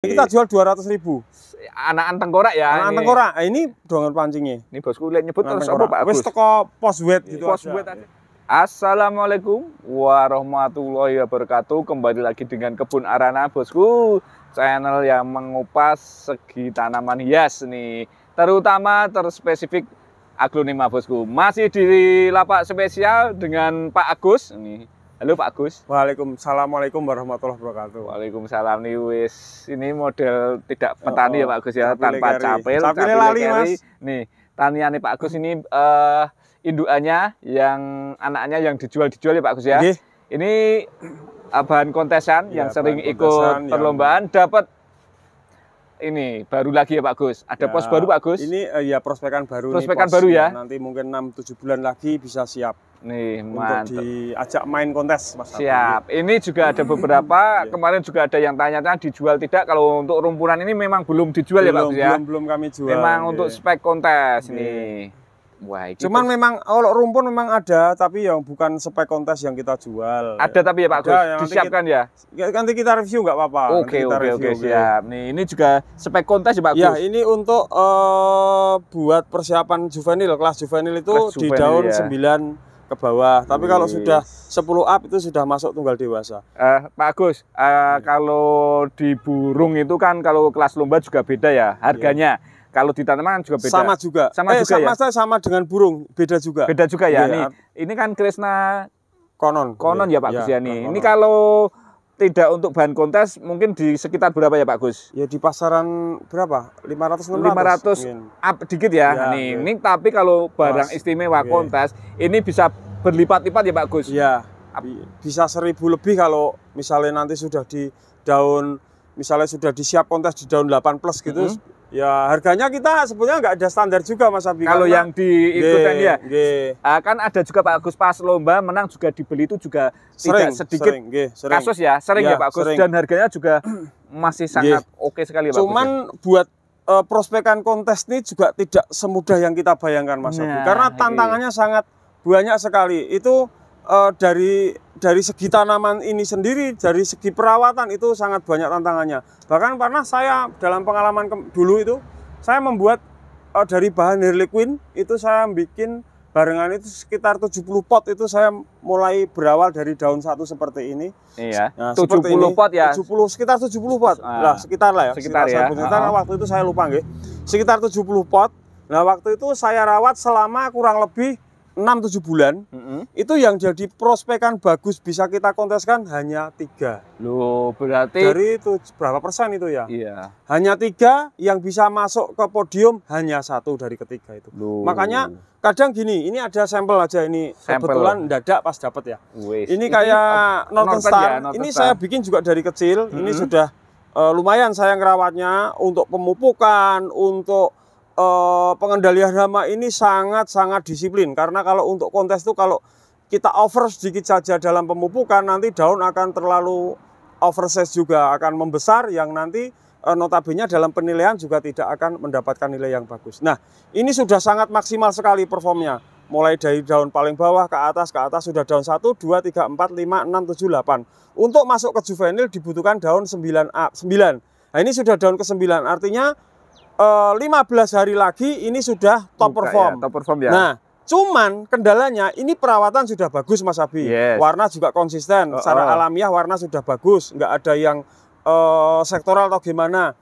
Kita iya. jual dua ratus ribu. Anak anteng tengkorak ya. Anak anteng tengkorak. ini. Nah, ini dongan pancingnya. Ini bosku lihat nyebut terus apa Pak Agus? Wis pos wet gitu. Pos wet aja. Assalamualaikum warahmatullahi wabarakatuh. Kembali lagi dengan Kebun Arana bosku. Channel yang mengupas segi tanaman hias nih. Terutama terspesifik aglonema bosku. Masih di lapak spesial dengan Pak Agus nih Halo Pak Agus. Waalaikumsalam. Assalamualaikum warahmatullahi wabarakatuh. Waalaikumsalam nih wis. Ini model tidak oh, petani ya, oh, ya Pak Agus ya tanpa capil, capil, capil lali Mas. Nih, taniannya Pak Agus ini uh, eh, induannya yang anaknya yang dijual-dijual ya Pak Agus ya. Okay. Ini eh, bahan kontesan ya, yang sering ikut perlombaan yang... dapat ini baru lagi ya Pak Gus. Ada ya, pos baru Pak Gus? Ini uh, ya prospekan baru. Prospekan nih, baru ya? ya. Nanti mungkin 6 tujuh bulan lagi bisa siap. Nih untuk mantap. diajak main kontes Mas. Siap. Ini juga ada beberapa. Iya. kemarin juga ada yang tanya-tanya dijual tidak. Kalau untuk rumpunan ini memang belum dijual belum, ya Pak Gus ya. Belum belum kami jual. Memang yeah. untuk iya. spek kontes yeah. nih. Wah, itu Cuman memang oh, kalau rumpun memang ada, tapi yang bukan spek kontes yang kita jual. Ada tapi ya Pak Gus, disiapkan ya? ya. Nanti kita review nggak apa-apa. Oke, oke, oke, siap. Nih, ini juga spek kontes ya Pak ya, Gus. Ya, ini untuk uh, buat persiapan juvenil, kelas juvenil itu kelas juvenil, di daun ya. 9 ke bawah. Tapi kalau sudah 10 up itu sudah masuk tunggal dewasa. Uh, Pak Gus, uh, kalau di burung itu kan kalau kelas lomba juga beda ya harganya. Yeah. Kalau di tanaman juga beda. Sama juga. Sama eh, juga sama, ya. Sama dengan burung, beda juga. Beda juga ya. ya. Ini, ini kan Krishna konon. Konon ya, ya Pak ya, Gus ya. Ini kalau tidak untuk bahan kontes mungkin di sekitar berapa ya Pak Gus? Ya di pasaran berapa? 500 600. 500 up dikit ya. ya nih, ya. ini tapi kalau barang Mas. istimewa okay. Iya. kontes ini bisa berlipat-lipat ya Pak Gus? Iya. Bisa seribu lebih kalau misalnya nanti sudah di daun misalnya sudah disiap kontes di daun 8 plus gitu mm -hmm Ya harganya kita sebenarnya nggak ada standar juga Mas Abi. Kalau yang diikutin ya, ye. Ah, kan ada juga Pak Agus pas lomba menang juga dibeli itu juga sering, tidak sedikit sering, ye, sering. kasus ya, sering ya, ya Pak Agus sering. dan harganya juga masih sangat oke okay sekali Pak Cuman Agus. Ya. buat uh, prospekan kontes ini juga tidak semudah yang kita bayangkan Mas nah, Abi. Karena iya. tantangannya ye. sangat banyak sekali. Itu uh, dari dari segi tanaman ini sendiri, dari segi perawatan itu sangat banyak tantangannya. Bahkan pernah saya dalam pengalaman dulu itu, saya membuat uh, dari bahan harlequin itu saya bikin barengan itu sekitar 70 pot itu saya mulai berawal dari daun satu seperti ini. Iya. Nah, 70 ini, pot ya. 70 sekitar 70 pot. Ah, lah, sekitar lah ya. Sekitar, sekitar ya. Sekitar, ah. Nah, waktu itu saya lupa nggih. Sekitar 70 pot. Nah, waktu itu saya rawat selama kurang lebih 6 7 bulan. Mm -hmm. Itu yang jadi prospekan bagus bisa kita konteskan hanya tiga. Loh, berarti dari itu berapa persen itu ya? Iya. Hanya tiga yang bisa masuk ke podium hanya satu dari ketiga itu. Loh. Makanya kadang gini, ini ada sampel aja ini sample. kebetulan dadak pas dapat ya. Ini kayak Northern Star. Ya, Northern ini Star. saya bikin juga dari kecil. Mm -hmm. Ini sudah uh, lumayan saya ngerawatnya untuk pemupukan, untuk eh, pengendalian hama ini sangat-sangat disiplin karena kalau untuk kontes itu kalau kita over sedikit saja dalam pemupukan nanti daun akan terlalu oversize juga akan membesar yang nanti eh, notabene dalam penilaian juga tidak akan mendapatkan nilai yang bagus. Nah, ini sudah sangat maksimal sekali performnya mulai dari daun paling bawah ke atas ke atas sudah daun 1 2 3 4 5 6 7 8. Untuk masuk ke juvenil dibutuhkan daun 9A 9. Nah, ini sudah daun ke-9 artinya uh, eh, 15 hari lagi ini sudah top Buka, ya, perform. Ya, top perform ya. Nah, Cuman kendalanya ini perawatan sudah bagus Mas Abi. Yes. Warna juga konsisten. Oh, Secara oh. alamiah warna sudah bagus, nggak ada yang uh, sektoral atau gimana.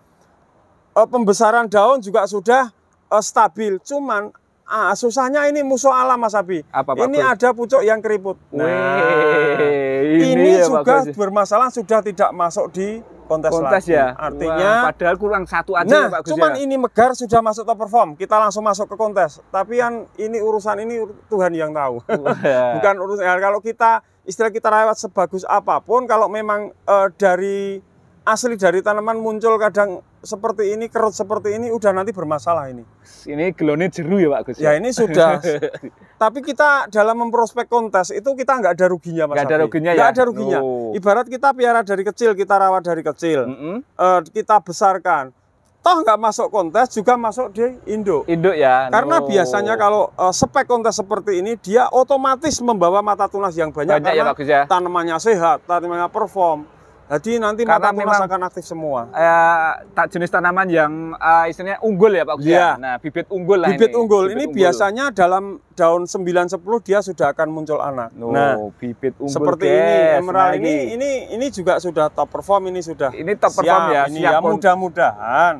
Uh, pembesaran daun juga sudah uh, stabil. Cuman ah, susahnya ini musuh alam Mas Abi. Apa, Pak ini ada pucuk yang keriput. Nah, Wee, ini, ini ya, juga bermasalah sudah tidak masuk di kontes, kontes lagi. ya. Artinya Wah, padahal kurang satu aja nah, ya, Cuman ya? ini megar sudah masuk top perform, kita langsung masuk ke kontes. Tapi yang ini urusan ini Tuhan yang tahu. Bukan urusan ya, kalau kita istilah kita rawat sebagus apapun kalau memang uh, dari asli dari tanaman muncul kadang seperti ini, kerut seperti ini, udah nanti bermasalah ini. Ini gelone jeru ya Pak Gus? Ya ini sudah. Tapi kita dalam memprospek kontes itu kita nggak ada ruginya Mas Nggak ada ruginya ya? Nggak ada ruginya. Oh. Ibarat kita piara dari kecil, kita rawat dari kecil, mm -hmm. uh, kita besarkan. Toh nggak masuk kontes juga masuk di induk. Induk ya. Karena biasanya kalau uh, spek kontes seperti ini dia otomatis membawa mata tunas yang banyak, banyak ya, karena ya, Pak ya? tanamannya sehat, tanamannya perform jadi nanti mata memang akan aktif semua. Eh, tak jenis tanaman yang eh, istilahnya unggul ya Pak Gus. Iya. Ya? Nah, bibit unggul lah bibit ini. Unggul. Bibit ini unggul. biasanya dalam daun 9 10 dia sudah akan muncul anak. Oh, nah, bibit unggul. Seperti guys. Nah, ini emerald nah, ini, ini ini juga sudah top perform ini sudah. Ini top perform ya. Ini siap ya mudah-mudahan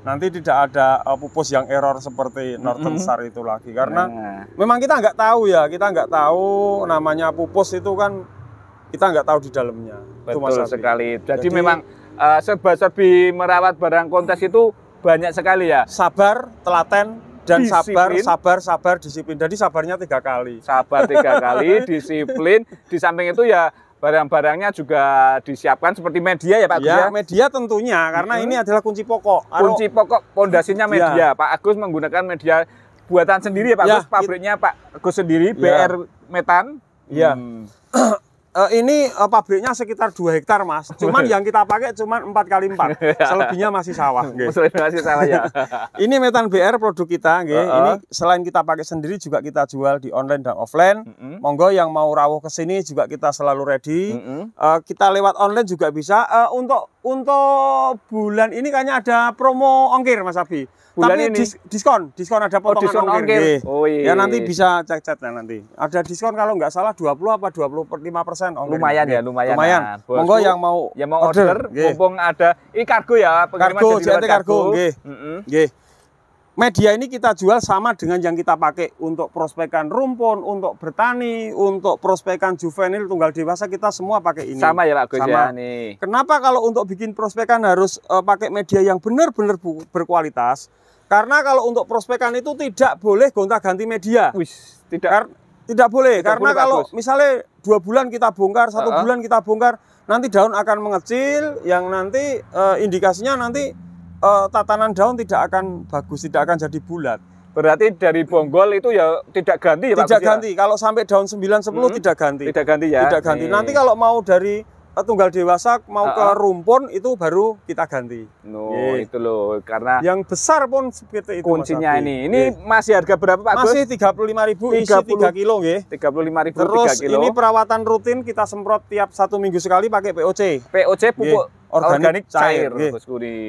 nanti tidak ada uh, pupus yang error seperti Northern mm -hmm. Star itu lagi karena nah. memang kita nggak tahu ya kita nggak tahu namanya pupus itu kan kita nggak tahu di dalamnya. Betul itu sekali. Jadi, Jadi memang uh, eh, serba-serbi merawat barang kontes itu banyak sekali ya. Sabar, telaten, dan disiplin. sabar, sabar, sabar, disiplin. Jadi sabarnya tiga kali. Sabar tiga kali, disiplin. Di samping itu ya barang-barangnya juga disiapkan seperti media ya Pak Agus ya. ya? media tentunya karena hmm. ini adalah kunci pokok. Kunci pokok pondasinya ya. media. Ya. Pak Agus menggunakan media buatan sendiri ya Pak ya, Agus, pabriknya Pak Agus sendiri ya. BR Metan. Iya. Hmm. uh, ini uh, pabriknya sekitar 2 hektar mas. Cuman yang kita pakai cuma 4 kali 4. Iya. Selebihnya masih sawah. masih sawah ya. ini metan BR produk kita. Uh -uh. Ini selain kita pakai sendiri juga kita jual di online dan offline. uh Monggo yang mau rawuh ke sini juga kita selalu ready. uh uh, kita lewat online juga bisa. Uh, untuk untuk bulan ini kayaknya ada promo ongkir mas Abi bulan Tapi ini. Dis diskon, diskon ada oh, potongan oh, diskon ongkir. ongkir. Iya. Oh, iya. Ya iya, nanti iya. bisa cek chat ya nanti. Ada diskon kalau nggak salah 20 apa 25 persen ongkir. Lumayan ongkir. ya, lumayan. Lumayan. Nah, Monggo yang mau yang mau order, order mumpung ada ini kargo ya, kargo, jadi kargo. kargo. Nggih. Mm -hmm media ini kita jual sama dengan yang kita pakai untuk prospekan rumpun, untuk bertani, untuk prospekan juvenil tunggal dewasa kita semua pakai ini. Sama ya Pak Gus sama. ya nih. Kenapa kalau untuk bikin prospekan harus uh, pakai media yang benar-benar berkualitas? Karena kalau untuk prospekan itu tidak boleh gonta-ganti media. Wis, tidak Kar tidak boleh tidak karena boleh, kalau Gus. misalnya dua bulan kita bongkar, satu uh -huh. bulan kita bongkar, nanti daun akan mengecil, yang nanti uh, indikasinya nanti uh, tatanan daun tidak akan bagus, tidak akan jadi bulat. Berarti dari bonggol itu ya tidak ganti ya Pak Tidak ganti. Ya? ganti. Kalau sampai daun 9 10 hmm. tidak ganti. Tidak ganti ya. Tidak ganti. Nih. Nanti kalau mau dari eh, tunggal dewasa mau uh -uh. ke rumpun itu baru kita ganti. No, yeah. itu loh karena yang besar pun seperti itu. Kuncinya ini. Ini yeah. masih harga berapa Pak Masih 35.000 isi 3 kilo nggih. 35.000 3 kilo. Terus ini perawatan rutin kita semprot tiap satu minggu sekali pakai POC. POC pupuk yeah organik, organik cair, cair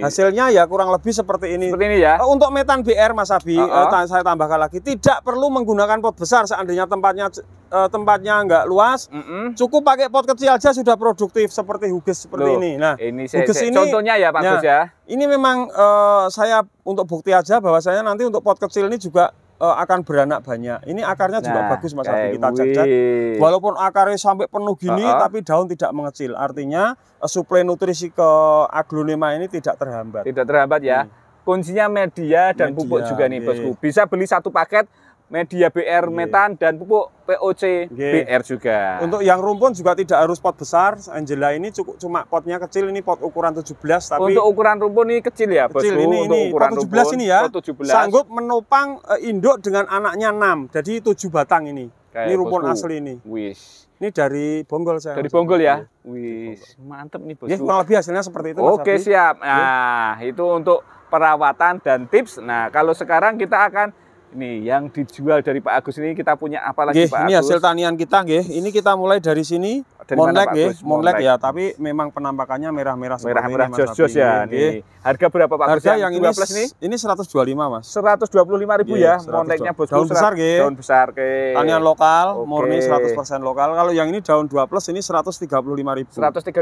hasilnya ya kurang lebih seperti ini seperti ini ya eh, untuk metan BR Mas Abi uh -huh. Eh, saya tambahkan lagi tidak perlu menggunakan pot besar seandainya tempatnya eh, tempatnya enggak luas mm -hmm. cukup pakai pot kecil aja sudah produktif seperti hugis seperti Loh, ini nah ini saya, hugis saya, ini contohnya ya Pak ya, Gus ya ini memang uh, saya untuk bukti aja bahwasanya nanti untuk pot kecil ini juga uh, akan beranak banyak. Ini akarnya juga nah, bagus Mas Abi kita eh, cek. Walaupun akarnya sampai penuh gini uh -huh. tapi daun tidak mengecil. Artinya uh, suplai nutrisi ke aglonema ini tidak terhambat. Tidak terhambat ya. Hmm. Kuncinya media dan media, pupuk juga nih iya. Bosku. Bisa beli satu paket media BR yeah. metan dan pupuk POC yeah. BR juga. Untuk yang rumpun juga tidak harus pot besar. Angela ini cukup cuma potnya kecil ini pot ukuran 17 tapi Untuk ukuran rumpun ini kecil ya, Bosku. Kecil ini Untuk ini ukuran pot 17 rumpun, ini ya. Pot 17. Sanggup menopang eh, induk dengan anaknya 6. Jadi 7 batang ini. Kayak ini rumpun bosku. asli ini. Wish. Ini dari Bonggol saya. Dari Bonggol ya. Iya. wish mantep nih bosku. Ya, kurang lebih hasilnya seperti itu. Oke siap. Iya. Nah, ya. itu untuk perawatan dan tips. Nah, kalau sekarang kita akan ini yang dijual dari Pak Agus ini kita punya apa lagi Gih, Pak ini Agus? hasil tanian kita nggih. Ini kita mulai dari sini dari monlek nggih, monlek ya, tapi memang penampakannya merah-merah seperti merah-merah jos-jos ya. Ini. Harga berapa Pak Harga yang ini plus ini? Ini 125, Mas. ribu iya, ya monleknya Bosku. Daun besar nggih. Daun besar ke. Tanian lokal, okay. murni 100% lokal. Kalau yang ini daun 2 plus ini ribu. 135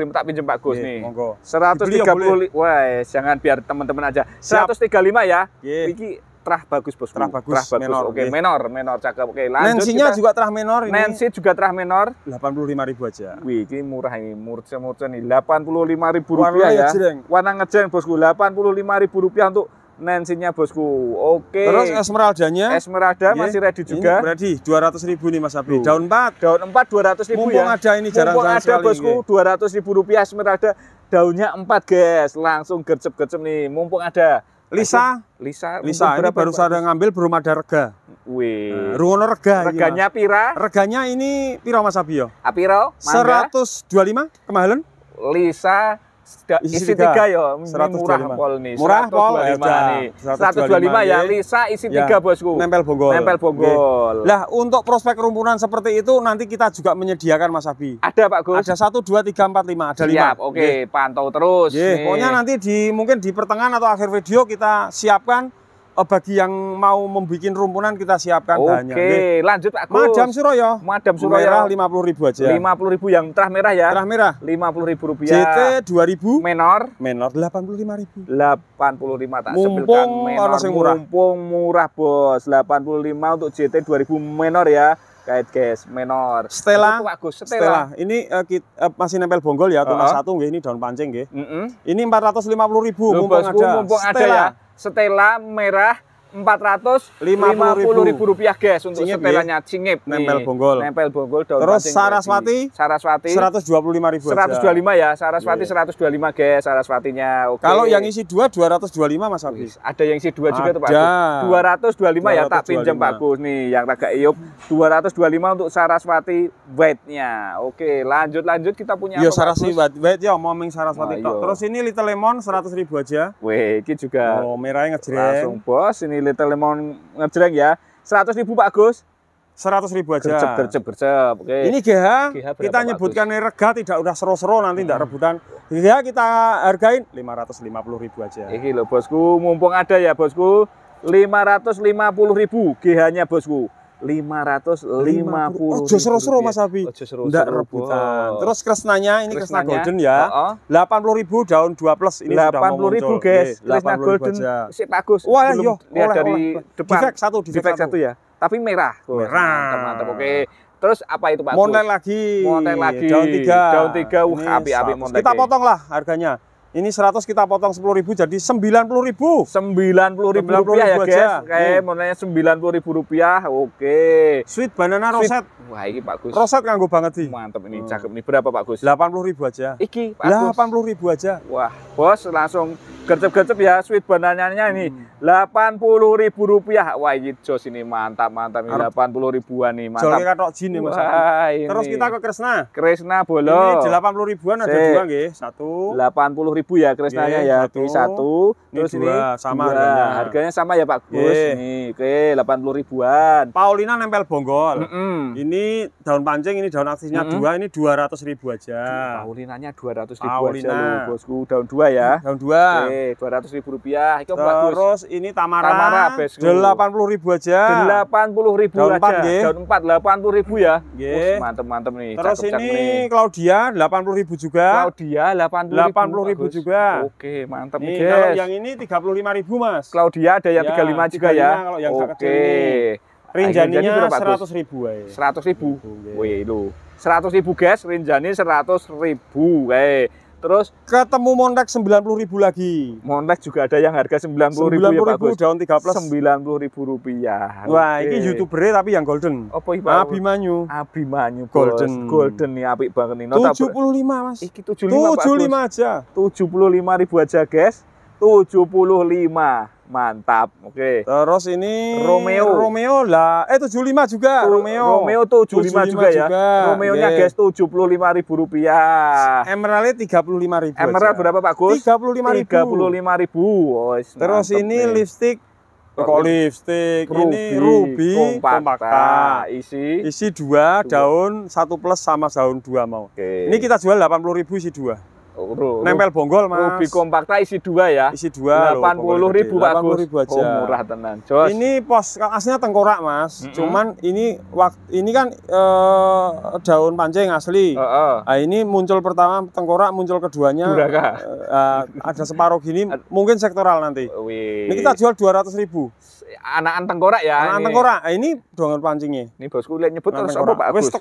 tak pinjem Pak Agus nih. Monggo. 130 ya, Wah, jangan biar teman-teman aja. 135 ya. Iki terah bagus bos. Terah hmm, bagus. Terah bagus. Menor, oke, okay. menor, menor cakep. Oke, lanjut. Nensinya kita. juga terah menor ini. Nensi juga terah menor. ribu aja. Wih, ini murah ini. Murce-murce nih. Ya. delapan puluh lima ribu rupiah ya. Ngejeng. Warna ngejeng bosku. ribu rupiah untuk nensinya bosku. Oke. Terus esmeraldanya? Esmeralda yeah. masih ready juga. Ini dua ratus ribu nih Mas Abi, Daun 4. Daun empat dua ratus ribu Mumpung ya. ada ini jarang-jarang Mumpung ada bosku. dua ratus ribu rupiah Esmeralda. Daunnya empat guys. Langsung gercep-gercep nih. Mumpung ada. Lisa, Lisa, Lisa ini baru saya ngambil belum ada rega. Wih. Nah, Rungono rega. Reganya ya. pira? Reganya ini pira Mas Abio? Apiro? Ah, mangga? lima kemahalan. Lisa isi tiga ya murah pol nih murah pol seratus dua lima ya, ya. ya. lisa isi ya. tiga bosku nempel bonggol nempel bonggol lah untuk prospek rumpunan seperti itu nanti kita juga menyediakan mas Abi ada pak Gus ada satu dua tiga empat lima ada lima oke okay. pantau terus pokoknya nanti di mungkin di pertengahan atau akhir video kita siapkan Oh, bagi yang mau membuat rumpunan kita siapkan Oke, bahannya. Oke, lanjut Pak Madam Suroyo. Madam Suroyo. Merah puluh ribu aja. puluh ribu yang terah merah ya. Terah merah. puluh ribu rupiah. JT ribu. Menor. Menor Delapan puluh lima ribu. Delapan 85 tak mumpung menor. murah. Mumpung murah bos. 85 untuk JT 2000 menor ya. Kait guys, menor. Stella, Bagus. Stella. Stella. Ini uh, eh, kita, uh, eh, masih nempel bonggol ya, tunas uh -huh. satu gini. ini daun pancing gini. Mm -hmm. Ini 450.000 mumpung ada. Mumpung ada ya. Stella merah empat ratus lima puluh ribu rupiah guys untuk cingip, setelannya iya. cingip nempel bonggol nempel bonggol daun terus saraswati saraswati seratus dua puluh lima ribu seratus dua lima ya saraswati iya. seratus dua lima guys saraswatinya oke okay. kalau yang isi dua dua ratus dua lima mas abis ada yang isi dua juga tuh ya, pak dua ratus dua lima ya tak pinjam bagus nih yang raga iup dua ratus dua lima untuk saraswati white-nya oke okay, lanjut lanjut kita punya yo iya, saraswati white ya omongin saraswati nah, terus ini little lemon seratus ribu aja weh ini juga oh merahnya ngejreng langsung bos ini Little Lemon ngejreng ya. 100 ribu Pak Gus. 100 ribu aja. Gercep, gercep, gercep. Oke. Ini GH, GH kita nyebutkan ini rega tidak udah seru-seru nanti tidak hmm. rebutan. GH kita hargain 550 ribu aja. Iki loh bosku, mumpung ada ya bosku. 550 ribu GH-nya bosku lima ratus 550. Ojo justru seru Mas Abi. Ojo oh, seru Ndak rebutan. Oh. Terus kresnanya ini kresna golden ya. Oh, delapan -oh. ribu daun dua plus ini 80.000 guys. Kresna iya, golden si bagus. Wah, yo iya. lihat dari depan. Defect satu, defect, satu. ya. Tapi merah. Merah. Mantap, oke. Terus apa itu Pak? Montel lagi. Montel lagi. Daun tiga. Daun tiga. Wah, api-api montel. Kita potong lah harganya. Ini 100 kita potong 10.000 jadi 90.000. 90.000 90 rupiah ya, guys. Oke, Kayak hmm. mau nanya 90.000 rupiah. Oke. Sweet banana Sweet. roset. Wah, ini Pak Gus. Roset nganggo banget sih. Mantap ini, hmm. cakep nih. Berapa Pak Gus? 80.000 aja. Iki, Pak 80.000 aja. Wah, Bos langsung gercep-gercep ya sweet banananya ini. Hmm. 80.000 rupiah. Wah, ini jos ini mantap-mantap ini 80 ribuan nih, mantap. Jolnya katok jin nih, Mas. Terus kita ke Krishna. Krishna bolo. Ini 80 ribuan ada dua nggih. Satu. 80 ribu ya kresnanya yeah, ya satu, satu terus ini dua, ini sama dua. harganya. sama ya Pak Gus. Yeah. Nih, oke, delapan puluh ribuan. Paulina nempel bonggol. Mm -hmm. Ini daun pancing, ini daun aksinya mm -hmm. dua, ini dua ratus ribu aja. Paulinanya dua ratus ribu Paulina. aja loh, bosku. Daun dua ya. Mm, daun dua. Oke, dua ratus ribu rupiah. Itu Terus ini tamara. Delapan puluh ribu aja. Delapan puluh ribu daun aja. ya Daun empat, delapan puluh ribu ya. Yeah. mantep mantep nih. Terus cakep, ini cakep nih. Claudia delapan puluh ribu juga. Claudia delapan puluh ribu juga. Oke, mantap nih, guys. Kalau yang ini tiga puluh lima ribu Mas. Claudia ada yang ya, lima juga ya. Kalau yang Oke. Rinjani Rinjaninya eh. seratus ribu Seratus ribu, ya. wih lu Seratus ribu guys, rinjani seratus ribu, eh Terus ketemu montek 90.000 lagi. Montek juga ada yang harga 90.000 90 ya, Pak daun 3 plus. 90.000 rupiah. Wah, okay. ini youtuber tapi yang golden. Apa iki, Pak? Abimanyu. Abimanyu golden. Golden nih apik banget nih. 75, Mas. Iki 75, 75 Pak Agus. aja. 75.000 aja, guys. 75. Mantap. Oke. Okay. Terus ini Romeo. Romeo lah. Eh 75 juga Tuh, Romeo. Romeo 75, 75 juga, ya. Juga. Romeo-nya yeah. guys 75.000 rupiah. Emerald 35.000. Emerald aja. berapa Pak Gus? 35.000. 35.000. Oh, Terus ini nih. lipstick Kok lipstick ruby, ini ruby kompakta. kompakta. Ah, isi isi dua, dua daun satu plus sama daun dua mau. Okay. Ini kita jual 80.000 isi dua. Oh, Rubi, nempel bonggol mas. Rubi kompakta isi dua ya. Isi dua. Delapan puluh ribu pak puluh ribu aja. Oh, murah tenan. Jos. Ini pos aslinya tengkorak mas. Mm -hmm. Cuman ini waktu ini kan ee, eh, daun pancing asli. Uh -uh. Nah, ini muncul pertama tengkorak, muncul keduanya. Duraka. Uh, eh, eh, ada separuh gini. mungkin sektoral nanti. Wih. Ini kita jual dua ratus ribu anakan tengkorak ya. Anakan tengkorak. Nah, ini dongan pancingnya. Ini bosku lihat nyebut terus apa Pak Agus? Wis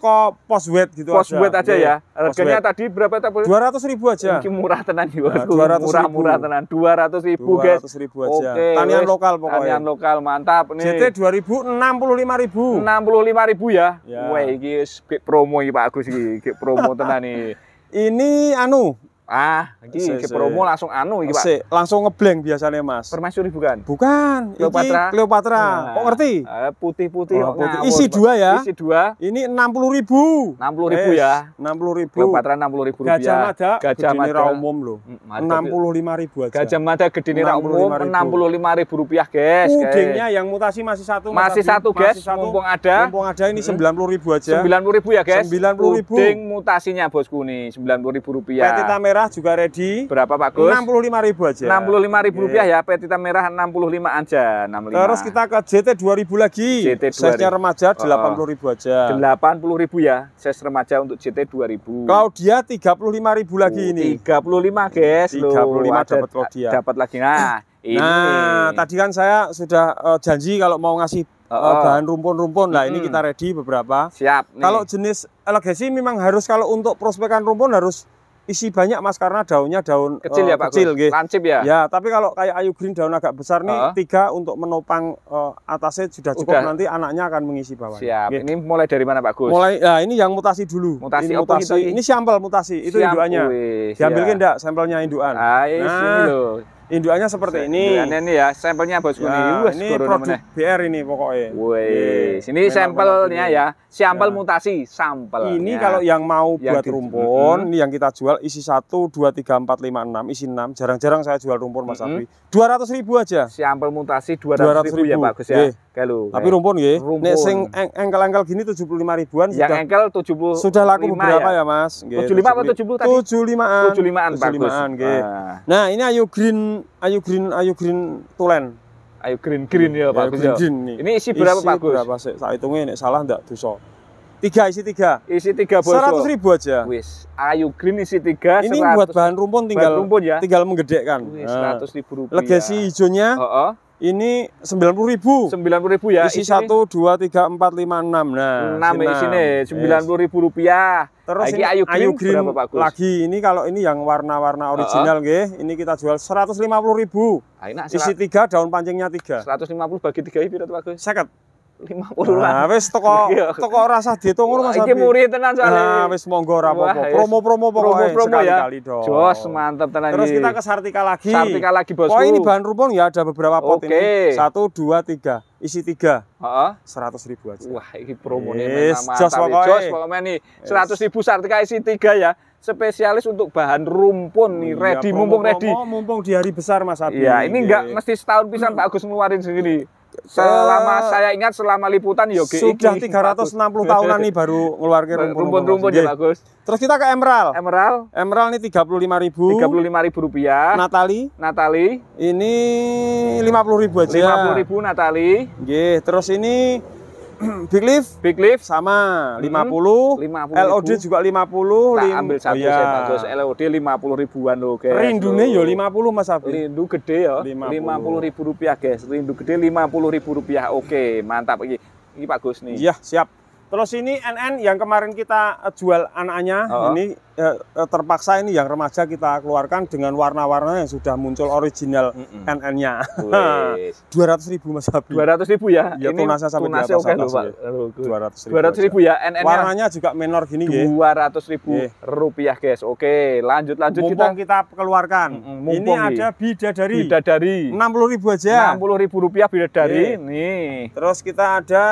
pos wet gitu pos aja. Pos wet aja iya, ya. Harganya tadi berapa tadi? 200 ribu aja. Ini murah tenan di ya, nah, bosku. murah, Murah tenan. 200 ribu guys. 200 ribu aja. Oke, tanian wes, lokal pokoknya. Tanian lokal mantap nih. JT 2000 65.000. 65.000 ya. ya. Wah, iki promo iki Pak Agus iki. Promo tenan nih. Ini anu Ah, ini si, si. promo langsung anu iki, Pak. Si, langsung ngeblank biasanya, Mas. Permaisuri bukan? Bukan. Cleopatra. Iki Cleopatra. Nah, Kok ngerti? Eh, putih-putih. Oh, putih. isi dua ya. Isi dua. Ini enam puluh ribu. Enam puluh ribu eh, ya. Enam puluh ribu. Cleopatra enam puluh ribu rupiah. Gajah Mada. Gajah Mada. umum loh. Hmm, ya. Enam puluh lima ribu aja. Gajah Mada gede nira umum enam puluh lima ribu rupiah, guys. Udengnya yang mutasi masih satu. Masih mas satu, guys. Mumpung ada. Mumpung ada ini hmm. sembilan puluh ribu aja. Sembilan puluh ribu ya, guys. Sembilan ribu. mutasinya bosku nih sembilan puluh ribu rupiah. Petita merah merah juga ready. Berapa Pak Gus? 65 ribu aja. 65 ribu rupiah yeah. ya, petita merah 65 aja. 65. Terus kita ke JT 2000 lagi. JT 2000. Size remaja oh. 80 ribu aja. 80 ribu ya, size remaja untuk JT 2000. Claudia 35 ribu lagi oh, ini. 35 guys. 35 dapat Claudia. Dapat lagi. Nah, ini. Nah, tadi kan saya sudah uh, janji kalau mau ngasih uh, oh. bahan rumpun-rumpun. lah hmm. ini kita ready beberapa. Siap. Nih. Kalau jenis legasi memang harus kalau untuk prospekan rumpun harus isi banyak mas karena daunnya daun kecil uh, ya pak kecil gitu. lancip ya ya tapi kalau kayak ayu green daun agak besar nih uh. tiga untuk menopang uh, atasnya sudah cukup Udah. nanti anaknya akan mengisi bawah siap gitu. ini mulai dari mana pak Gus mulai ya ini yang mutasi dulu mutasi ini, mutasi. ini sampel mutasi itu Siam, induannya diambilkin enggak sampelnya induan ah, nah, nah. Ini Indukannya seperti ini. Indukannya ini ya, sampelnya bosku ya, ini. Wes, ini produk namanya. BR ini pokoknya. Wih, iya, sini sampelnya ya, sampel ya. mutasi, sampel. Ini ya. kalau yang mau yang buat di, rumpun, ini yang kita jual isi 1, 2, 3, 4, 5, 6, isi 6. Jarang-jarang saya jual rumpun Mas mm -hmm. Abri. 200 ribu aja. Sampel mutasi 200, 200 ribu, ribu ya bagus ya. Ye. Eh, loh. Tapi eh. rumpun nggih. Nek sing engkel-engkel gini 75 ribuan yang sudah. engkel 70 Sudah laku berapa ya, ya Mas? Nggih. 75 atau 70 tadi? 75-an. 75-an 75 bagus. 75-an nggih. Ah. Nah, ini ayu green, ayu green, ayu green tulen. Ayu green green ya, Pak Gus. Ya? Ini isi berapa Pak Gus? Isi Berapa sih? Saya hitungnya nek salah ndak dosa. Tiga isi tiga. Isi tiga bosok. Seratus ribu aja. Wis. Ayu Green isi tiga. Ini 100, buat bahan rumpun tinggal bahan rumpun ya. tinggal menggedekan. Seratus ribu ah. rupiah. Legasi hijaunya. Oh, oh. Ini sembilan puluh ribu. Sembilan puluh ribu ya. Isi satu dua tiga empat lima enam. Nah, enam di ya sini sembilan puluh ribu rupiah. Terus nah, ini Ayu Green, Ayu Green berapa, Pak lagi ini kalau ini yang warna-warna original, uh -uh. ini kita jual seratus lima puluh ribu. Nah, Isi tiga daun pancingnya tiga. Seratus lima puluh bagi tiga itu Pak Gus. Seket. 50 lah. Nah, wis toko teko rasa dihitung Mas Abi. Iki murid tenan nah, soalnya. Nah, wis monggo ora apa-apa. Promo-promo pokoke promo, ya. Jos mantep tenan Terus kita ke Sartika lagi. Sartika lagi, Bosku. Oh, ini bahan rumpun ya ada beberapa pot okay. ini. Satu, dua, tiga. Isi tiga. Heeh. Seratus ribu aja. Wah, ini promo yes, nih. Jos pokoknya. Jos pokoknya nih. Seratus ribu Sartika isi tiga ya spesialis untuk bahan rumpun nih, iya, ready, ya, mumpung ready. Mumpung di hari besar Mas Abi. Iya, ini enggak iya. mesti setahun pisan hmm. Pak Agus ngeluarin segini selama uh, saya ingat selama liputan yogi sudah 360 tahunan nih baru ngeluarin rumpun-rumpun ya bagus. Terus kita ke Emerald. Emerald. Emerald ini lima ribu. tiga lima ribu rupiah. Natali. Natali. Ini lima puluh ribu aja. lima puluh ribu Natali. Gih, terus ini Big Lift. Big Lift sama hmm. lima puluh, 50 LOD ribu. juga 50. Tak ambil oh satu oh, ya. lima LOD 50 ribuan loh guys. Rindunya yo 50 Mas Abi. Rindu gede ya. lima puluh ribu rupiah guys. Rindu gede puluh ribu rupiah. Oke mantap. Ini, ini bagus nih. Iya siap. Terus ini NN yang kemarin kita jual anaknya. Oh. Ini Ya, eh, terpaksa ini yang remaja kita keluarkan dengan warna-warna yang sudah muncul original mm -mm. NN-nya. Dua ratus ribu mas Abi. Dua ratus ribu ya. ya ini tunasnya sampai tunasnya di atas, Dua ratus ribu. Dua ratus ribu ya NN-nya. Warnanya juga menor gini ya. Dua ratus ribu iya. rupiah guys. Oke lanjut lanjut mumpung kita. kita keluarkan. Mm -mm, mumpung ini ye. ada bidadari. Bidadari. Enam puluh ribu aja. Enam puluh ribu rupiah bidadari. Ye. Iya. Nih. Terus kita ada.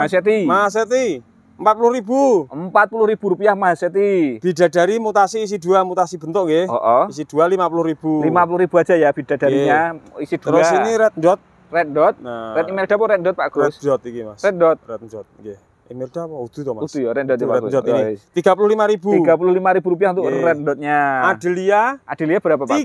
Maseti. Maseti. Empat puluh ribu. Empat puluh ribu rupiah Mas Seti. Bidadari mutasi isi dua mutasi bentuk ya. Oh, oh. Isi dua lima puluh ribu. Lima puluh ribu aja ya bidadarinya yeah. isi dua. Terus ini red dot. Red dot. Nah. Red email dapur red dot Pak Gus. Red dot iki Mas. Red dot. Red dot. Imelda apa Udu Mas? Udu ya rendotnya Pak Tiga ini. lima ribu rupiah untuk yeah. rendotnya. Adelia? Adelia berapa Pak?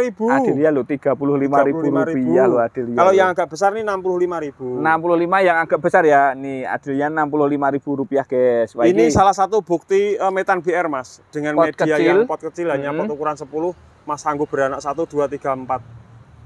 ribu Adelia lo tiga puluh lima ribu rupiah lo Adelia. Kalau yang agak besar nih enam enam puluh lima ribu puluh lima yang agak besar ya. Nih Adelia enam puluh lima ribu rupiah guys. Wah, ini, ini salah satu bukti uh, metan BR Mas dengan pot media kecil. yang pot kecil hanya hmm. pot ukuran sepuluh Mas sanggup beranak satu dua tiga empat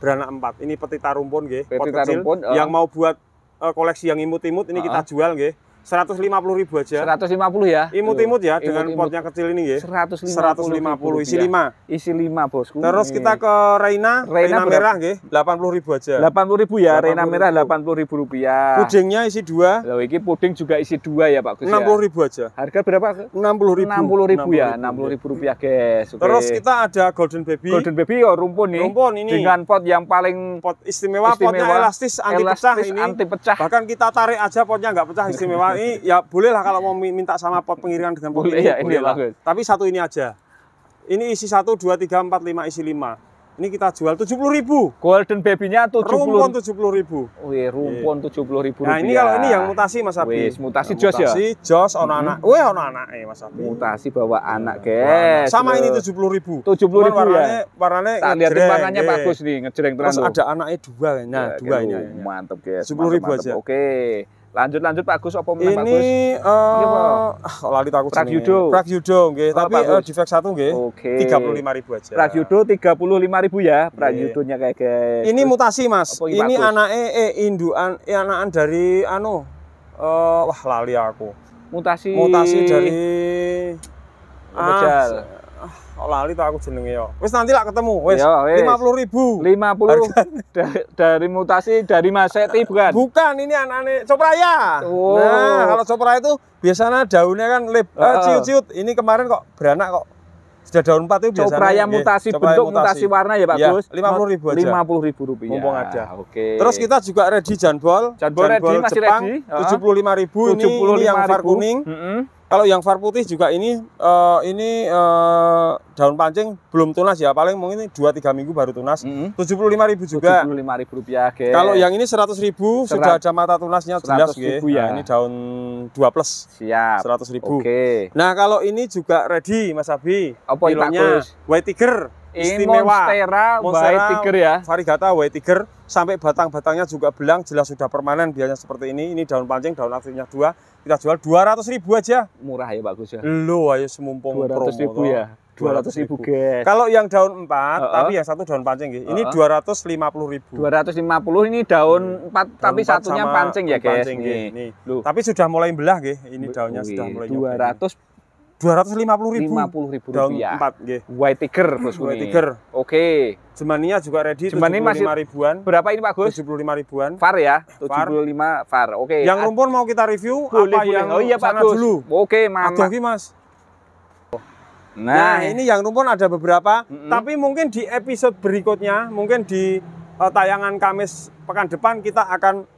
beranak empat Ini peti tarumpun guys pot kecil. Rumpun, oh. Yang mau buat eh, koleksi yang imut-imut ini uh -huh. kita jual nggih. 150 ribu aja. 150 ya. Imut-imut ya imut, dengan imut. potnya kecil ini ya. 150. 150 isi 5. Ya. Isi 5, Bosku. Terus kita ke Reina, Reina, Reina merah ya 80 ribu aja. 80 ribu ya, 80 Reina merah 80 ribu rupiah. Pudingnya isi 2. Loh, ini puding juga isi 2 ya, Pak Gus 60 ya. ribu aja. Harga berapa? 60 ribu. 60 ribu ya, 60 ribu rupiah, guys. Okay. Terus kita ada Golden Baby. Golden Baby oh, rumpun nih. Rumpun ini. Dengan pot yang paling pot istimewa, istimewa potnya elastis anti elastis, pecah ini. Anti pecah. Bahkan kita tarik aja potnya nggak pecah istimewa Nah, ini ya boleh lah kalau mau minta sama pot pengiriman dengan pot boleh, ya, ini, ya, boleh ini lah. Bagus. Tapi satu ini aja. Ini isi satu, dua, tiga, empat, lima, isi lima. Ini kita jual tujuh puluh ribu. Golden babynya tujuh puluh. Rumpon tujuh puluh ribu. Wih, rumpon iya. tujuh puluh ribu. Nah ini kalau ini yang mutasi Mas Abi. Wih, mutasi nah, jos ya. Mutasi jos, ono hmm. anak. Wih, ono anak eh Mas Abi. Mutasi bawa anak guys. Sama ini tujuh puluh ribu. Tujuh puluh ribu ya? warnanya, ya. Warnanya tak lihat warnanya yeah. bagus nih, ngejreng terus. Terus ada anaknya dua kayaknya. Nah, dua ini. Mantep guys. Tujuh puluh ribu aja. Oke. Okay. Lanjut lanjut Pak Gus apa menang Ini eh uh, lali aku Pragyudo. Pragyudo nggih, oh, tapi uh, di satu nggih. Oke. Okay. 35.000 aja. lima 35.000 ya, yudonya iya. kayak guys. Ini mutasi Mas. Apa, ini anake eh, indukan eh, anakan dari anu uh, wah lali aku. Mutasi. Mutasi dari Bojal oh, lali tuh aku jenenge ya. Wis nanti lah ketemu. Ya, wis lima puluh ribu. Lima puluh dari, mutasi dari Mas Seti bukan? Bukan, ini anak-anak Copraya. Oh. Nah, kalau Copraya itu biasanya daunnya kan lip, uh, uh. ciut-ciut. Ini kemarin kok beranak kok sudah daun empat itu biasanya. Copraya mutasi ya, bentuk, mutasi. mutasi warna ya Pak ya, Gus? Lima puluh ribu aja. Lima puluh ribu rupiah. Mumpung ada. Oke. Okay. Terus kita juga ready janbol. Janbol, janbol ready, Jepang, masih ready. Tujuh puluh lima ribu ini, ini yang var kuning. Mm -hmm kalau yang var putih juga ini uh, ini uh, daun pancing belum tunas ya, paling mungkin dua tiga minggu baru tunas. Tujuh puluh lima ribu juga. Tujuh puluh lima ribu rupiah, guys. Kalau yang ini seratus 100.000 sudah ada mata tunasnya jelas, ribu, Ya. Nah, ini daun dua plus. Siap. ribu. Oke. Okay. Nah, kalau ini juga ready Mas Abi. Apa Pilotnya White Tiger. Ini istimewa. Monstera, Monstera White Tiger ya. Varigata White Tiger sampai batang-batangnya juga belang jelas sudah permanen biasanya seperti ini. Ini daun pancing, daun aktifnya dua. Kita jual 200.000 aja. Murah ya bagus ya. Lu ayo semumpung 200 ribu ya. promo, ya. 200 ribu, ribu. guys. Kalau yang daun 4, uh -uh. tapi yang satu daun pancing. Ya. Ini uh -uh. 250 ribu. 250 ini daun 4, iya. hmm. tapi 4 satunya pancing ya guys. Pancing, nih. Nih. Tapi sudah mulai belah guys. Ya, ini daunnya Wih, sudah mulai 200 nyobain. 250 ribu. 50 ribu daun rupiah. 4 okay. White Tiger hmm, Bos White Tiger. Oke. Okay. Jemaninya juga ready Jemani 75 masih, ribuan. Berapa ini Pak Gus? 75 ribuan. Far ya, far. 75 VAR. Oke. Yang rumpun mau kita review boleh, apa boleh. yang Oh iya sana Pak Dulu. Oke, okay, Mama. Aduh, Mas. Nah, nah, ini yang rumpun ada beberapa, mm -hmm. tapi mungkin di episode berikutnya, mungkin di uh, tayangan Kamis pekan depan kita akan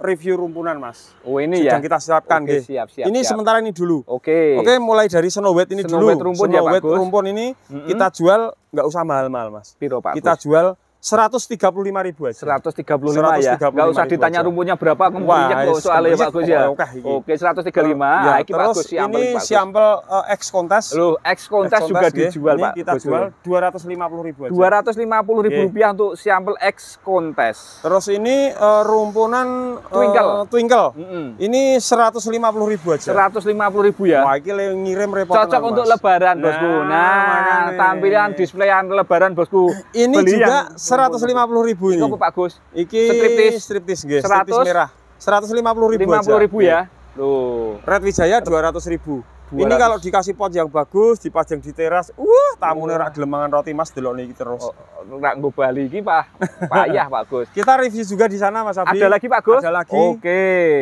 review rumpunan mas. Oh ini Sedang ya. kita siapkan Oke, siap, siap, Ini siap. sementara ini dulu. Oke. Oke mulai dari snowbed ini snowbed dulu. Rumpun snowbed ya, rumpun ini mm -hmm. kita jual nggak usah mahal-mahal mas. Piro, Pak kita Gus. jual 135 ribu aja. 135, 135 ya. Enggak usah ditanya rumputnya berapa, kemudiannya kok ya, soalnya Pak bagus ya. Oke, 135. Ya, ah, iya, ini Pak Gus ini sampel uh, eh, X kontes. Loh, X kontes juga ya. dijual ini Pak. Kita Gus, jual 250 ribu aja. 250 ribu rupiah untuk sampel X kontes. Terus ini uh, rumpunan uh, twinkle. twinkle. Mm -hmm. Ini 150 ribu aja. 150 ribu ya. Wah, ini ngirim repot. Cocok untuk lebaran, nah, Bosku. Nah, tampilan display lebaran, Bosku. Ini juga Seratus lima puluh ribu ini. Nopo Pak Gus? Iki striptis, striptis guys. Seratus merah. puluh ribu Lima puluh ribu ya. Iya. Loh. Red Wijaya ratus ribu. 200. Ini kalau dikasih pot yang bagus, dipajang di teras, wah tamu ora gelemangan roti Mas dulu nih terus. Nggak oh, oh, nggo Bali lagi Pak. Payah Pak Gus. Kita review juga di sana Mas Abi. Ada lagi Pak Gus? Ada lagi. Oke. Okay.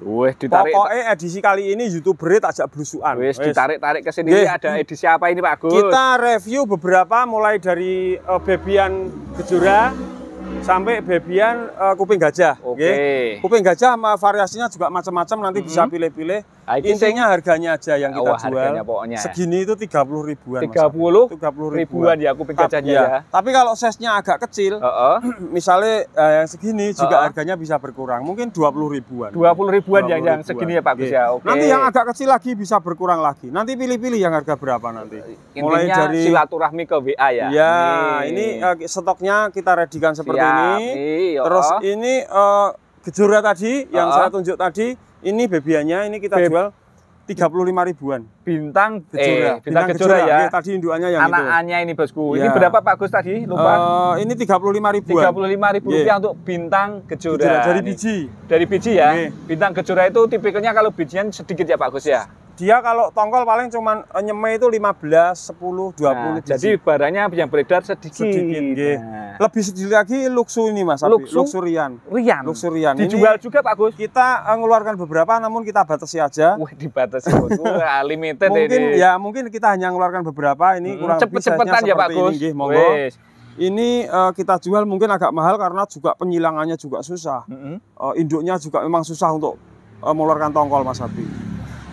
Wes ditarik. Pokoknya edisi kali ini youtuber tak blusukan. Wes ditarik-tarik ke sini. Ada edisi apa ini Pak Gus? Kita review beberapa mulai dari uh, Bebian Kejora, sampai bebian uh, kuping gajah. Oke. Okay. Kuping gajah sama variasinya juga macam-macam nanti mm -hmm. bisa pilih-pilih. Ah, intinya harganya aja yang kita oh, jual. pokoknya. Segini itu 30 ribuan. 30 Tiga puluh ribuan. ribuan ya kuping gajahnya ya. ya. Tapi kalau size-nya agak kecil, uh -uh. misalnya uh, yang segini juga uh -uh. harganya bisa berkurang. Mungkin 20 ribuan. 20 ribuan 20 yang ribuan. yang segini ya Pak Gus ya. Iya. Okay. Nanti yang agak kecil lagi bisa berkurang lagi. Nanti pilih-pilih yang harga berapa nanti. Eh, intinya Mulai dari silaturahmi ke WA ya. Ya, ini, ini uh, stoknya kita redikan seperti ini. Iya. Terus ini uh, gejora tadi yang saya tunjuk tadi, ini bebiannya ini kita Beb. jual tiga puluh lima ribuan. Bintang eh, gejora. Eh, bintang, bintang gejora, ya. Ini, iya, Tadi induannya yang Anak-anaknya ini bosku. Ya. Ini iya. berapa Pak Gus tadi? Lupa. Uh, ini tiga puluh lima ribuan. Tiga puluh lima ribu yeah. rupiah untuk bintang gejora. dari biji. Dari biji ya. Yeah. Bintang gejora itu tipikalnya kalau bijinya sedikit ya Pak Gus ya dia kalau tongkol paling cuman eh, nyeme itu 15, 10, 20. Nah, jadi barangnya yang beredar sedikit. Sedikit, nah. Lebih sedikit lagi luksu ini Mas luksu? Luxurian. luksurian. Rian. Luksurian. Dijual ini juga Pak Gus. Kita mengeluarkan eh, beberapa namun kita batasi aja. Wah, dibatasi Gus. limited mungkin, ini. ya mungkin kita hanya mengeluarkan beberapa ini hmm, kurang cepet-cepetan ya Pak Gus. Ini, monggo. ini uh, eh, kita jual mungkin agak mahal karena juga penyilangannya juga susah. Mm -hmm. uh, induknya juga memang susah untuk uh, mengeluarkan tongkol Mas Abi.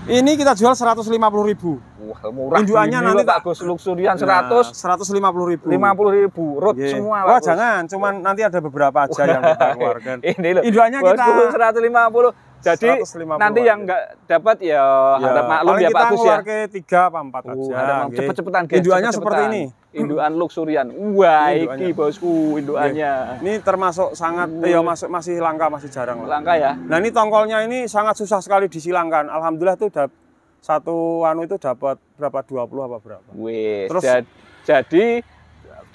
Ini kita jual 150 ribu. Wah, murah. Induannya nanti tak Gus Luxurian 100 nah, 150 ribu. 50 ribu, root yeah. semua. Wah, jangan, cuman nanti ada beberapa aja yang kita keluarkan. ini loh. Induannya kita 150 jadi nanti yang nggak dapat ya, ya maklum ya Pak Agus ya. Kita tiga apa empat uh, aja. cepet-cepetan guys. Induannya cepet seperti ini. Hmm. Induan luxurian. Wah, iki bosku induannya. Ini termasuk sangat uh. ya masih, masih langka masih jarang lah. Langka ya. Nah, ini tongkolnya ini sangat susah sekali disilangkan. Alhamdulillah tuh udah satu anu itu dapat berapa 20 apa berapa. Wih, Terus jadi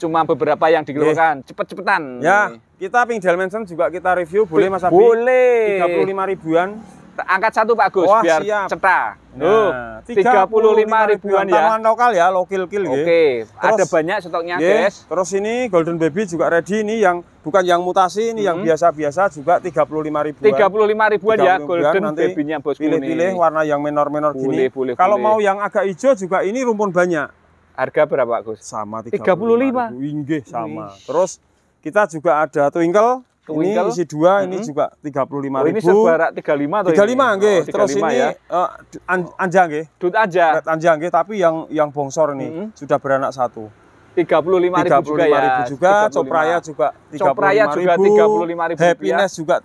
cuma beberapa yang dikeluarkan. Cepet-cepetan. Ya, kita Pink Dalmanson juga kita review boleh Mas Abi? Boleh. 35 ribuan. Angkat satu Pak Gus Wah, biar siap. cerita Nah, 35 ribuan, ya. Tanaman lokal ya, lokal kill. Ya. Oke, okay. ada banyak stoknya, yes. guys. Terus ini Golden Baby juga ready ini yang bukan yang mutasi ini hmm. yang biasa-biasa juga 35 puluh 35 ribuan. Tiga puluh ribuan ya Golden Baby-nya bosku Pilih-pilih warna yang menor-menor gini. boleh, Kalau boleh. mau yang agak hijau juga ini rumpun banyak. Harga berapa, Gus? Sama 35. 35. Inggih, sama. Wih. Terus kita juga ada twinkle Twinkle. Ini isi dua, mm -hmm. ini juga tiga puluh lima oh, ribu. Ini sebarak tiga lima atau tiga lima, oh, nggih. Terus ini ya. uh, an, anja nggih. Dut aja. Dut anja nggih, tapi yang yang bongsor nih mm -hmm. sudah beranak satu tiga puluh ribu 35 juga ya. Ribu juga, 35. Copraya juga tiga Copraya juga ribu. Happiness juga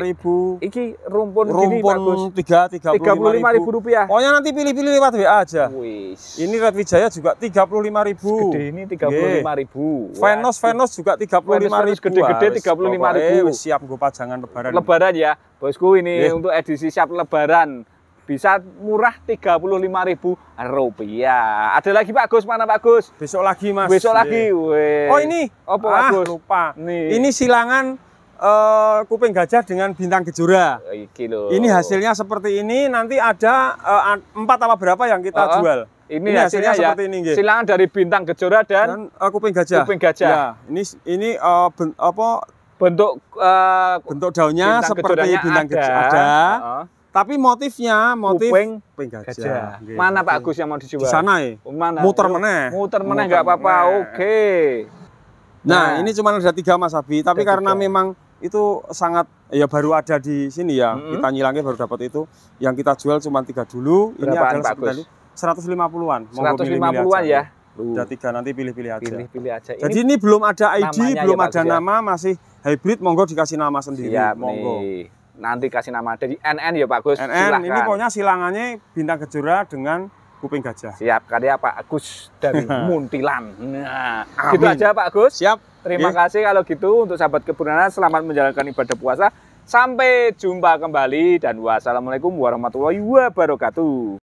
ribu, Iki rumpun rumpun tiga puluh lima ribu rupiah. Pokoknya nanti pilih-pilih lewat WA aja. Wish. Ini Red Wijaya juga tiga puluh ribu, Gede ini tiga puluh lima ribu, Venus, Venus juga tiga puluh lima ribu, Gede-gede tiga puluh lima ribu, Siap gue pajangan lebaran. Lebaran ya. Bosku ini untuk edisi siap lebaran bisa murah tiga puluh lima ribu rupiah. Ada lagi Pak Gus, mana Pak Gus? Besok lagi Mas. Besok yeah. lagi. Iya. Weh. Oh ini. Apa Pak ah, Gus? Lupa. Nih. Ini silangan uh, kuping gajah dengan bintang kejora. Ini hasilnya seperti ini, nanti ada eh, empat apa berapa yang kita uh -uh. jual. Ini, ini hasilnya, hasilnya ya, seperti ini, gitu. Silangan dari bintang kejora dan, dan uh, kuping gajah. Kuping gajah. Ya, ini ini uh, ben, apa bentuk uh, bentuk daunnya bintang seperti bintang gejora ada. ada. Uh -uh tapi motifnya, motif kuping, gajah. gajah. Okay. Mana Pak Agus yang mau dijual? Di sana ya. Mana? Muter meneh. Muter meneh enggak apa-apa. Oke. Okay. Nah, nah, ini cuma ada tiga Mas Abi, tapi ada karena tiga. memang itu sangat ya baru ada di sini ya. -hmm. Kita nyilangnya baru dapat itu. Yang kita jual cuma tiga dulu. Berapaan, ini adalah Seratus lima 150-an. 150-an ya. Ada tiga nanti pilih-pilih aja. Pilih-pilih aja. Jadi ini belum ada ID, belum ya, ada ya. nama, masih hybrid. Monggo dikasih nama sendiri. Siap, monggo. Nih nanti kasih nama dari NN ya Pak Gus. NN silahkan. ini pokoknya silangannya bintang kejora dengan kuping gajah. Siap, karya Pak Agus dari Muntilan. Nah, Amin. gitu aja Pak Agus. Siap. Terima yeah. kasih kalau gitu untuk sahabat kebunana selamat menjalankan ibadah puasa. Sampai jumpa kembali dan wassalamualaikum warahmatullahi wabarakatuh.